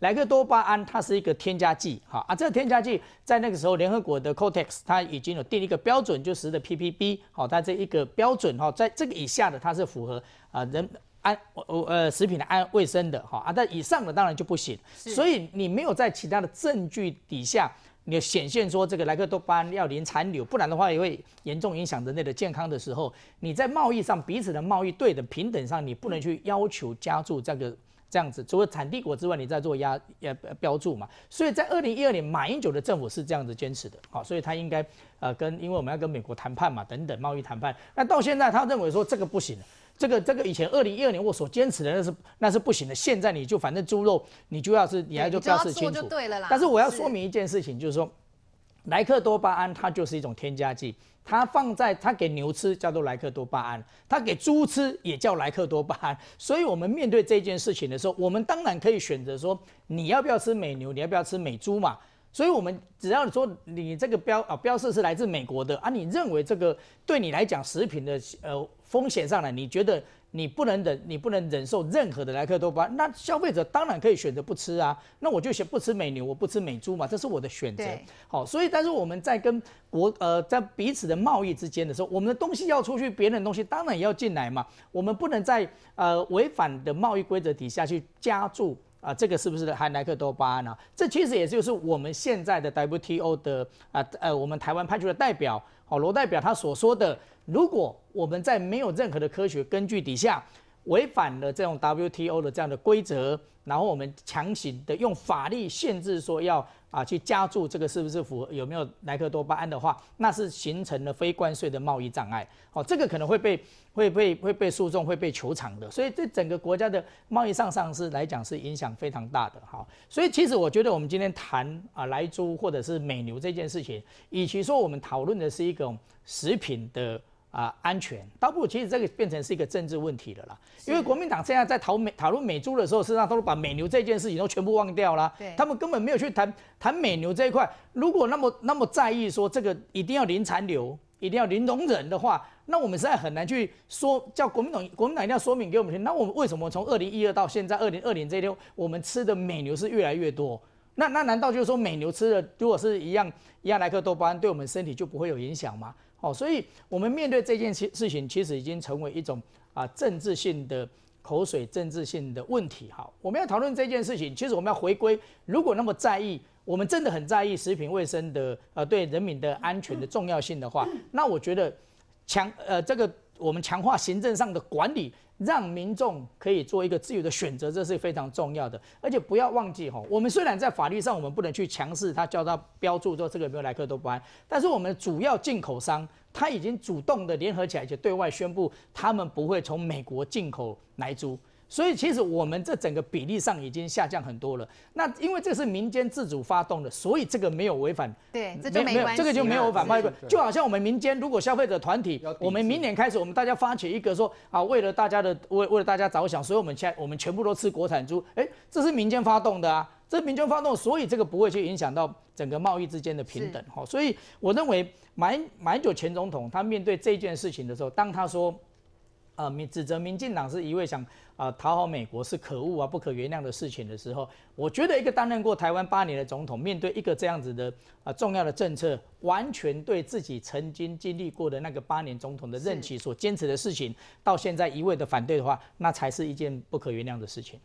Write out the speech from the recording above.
莱克多巴胺，它是一个添加剂，哈啊，这个添加剂在那个时候，联合国的 c o t e x 它已经有定一个标准，就是的 ppb 好，它这一个标准哈，在这个以下的它是符合啊人安呃呃食品的安卫生的哈啊，但以上的当然就不行，所以你没有在其他的证据底下，你显现说这个莱克多巴胺要零残留，不然的话也会严重影响人类的健康的时候，你在贸易上彼此的贸易对等平等上，你不能去要求加注这个。这样子，除了产地国之外，你在做压呃标注嘛？所以在二零一二年，马英九的政府是这样子坚持的，好，所以他应该呃跟，因为我们要跟美国谈判嘛，等等贸易谈判。那到现在他认为说这个不行，这个这个以前二零一二年我所坚持的那是那是不行的，现在你就反正猪肉你就要是你要就标示清楚，就对了啦。但是我要说明一件事情，就是说。莱克多巴胺，它就是一种添加剂，它放在它给牛吃叫做莱克多巴胺，它给猪吃也叫莱克多巴胺，所以我们面对这件事情的时候，我们当然可以选择说，你要不要吃美牛，你要不要吃美猪嘛？所以，我们只要你说你这个标啊标示是来自美国的啊，你认为这个对你来讲食品的呃风险上来，你觉得你不能忍，你不能忍受任何的莱克多巴，那消费者当然可以选择不吃啊。那我就选不吃美牛，我不吃美猪嘛，这是我的选择。好，所以但是我们在跟国呃在彼此的贸易之间的时候，我们的东西要出去，别人的东西当然也要进来嘛。我们不能在呃违反的贸易规则底下去加注。啊，这个是不是含莱克多巴胺啊？这其实也就是我们现在的 WTO 的啊呃，我们台湾派出的代表哦，罗代表他所说的，如果我们在没有任何的科学根据底下。违反了这种 WTO 的这样的规则，然后我们强行的用法律限制说要啊去加注这个是不是符合有没有莱克多巴胺的话，那是形成了非关税的贸易障碍。哦，这个可能会被会被会被诉讼会被求偿的，所以对整个国家的贸易上上是来讲是影响非常大的。好，所以其实我觉得我们今天谈啊莱猪或者是美牛这件事情，与其说我们讨论的是一种食品的。啊，安全，倒不如其实这个变成是一个政治问题了啦。因为国民党现在在讨美、讨论美牛的时候，事际上都把美牛这件事情都全部忘掉了。他们根本没有去谈谈美牛这一块。如果那么那么在意说这个一定要零残留、一定要零容忍的话，那我们实在很难去说叫国民党国民党一定要说明给我们听。那我们为什么从二零一二到现在二零二零这天，我们吃的美牛是越来越多？那那难道就是说美牛吃的如果是一样一样莱克多巴胺，对我们身体就不会有影响吗？哦，所以我们面对这件事事情，其实已经成为一种啊政治性的口水、政治性的问题。好，我们要讨论这件事情，其实我们要回归。如果那么在意，我们真的很在意食品卫生的呃对人民的安全的重要性的话，那我觉得强呃这个。我们强化行政上的管理，让民众可以做一个自由的选择，这是非常重要的。而且不要忘记，哈，我们虽然在法律上我们不能去强势，他叫他标注说这个没有莱客都不安，但是我们主要进口商他已经主动的联合起来，就对外宣布他们不会从美国进口来猪。所以其实我们这整个比例上已经下降很多了。那因为这是民间自主发动的，所以这个没有违反，对，没有，这个就没有违反贸易。就好像我们民间如果消费者团体，我们明年开始，我们大家发起一个说啊，为了大家的为为了大家着想，所以我们现在我们全部都吃国产猪，哎，这是民间发动的啊，这民间发动，所以这个不会去影响到整个贸易之间的平等哈。所以我认为，马马英九前总统他面对这件事情的时候，当他说。啊！民指责民进党是一味想啊讨好美国是可恶啊不可原谅的事情的时候，我觉得一个担任过台湾八年的总统，面对一个这样子的啊重要的政策，完全对自己曾经经历过的那个八年总统的任期所坚持的事情，到现在一味的反对的话，那才是一件不可原谅的事情。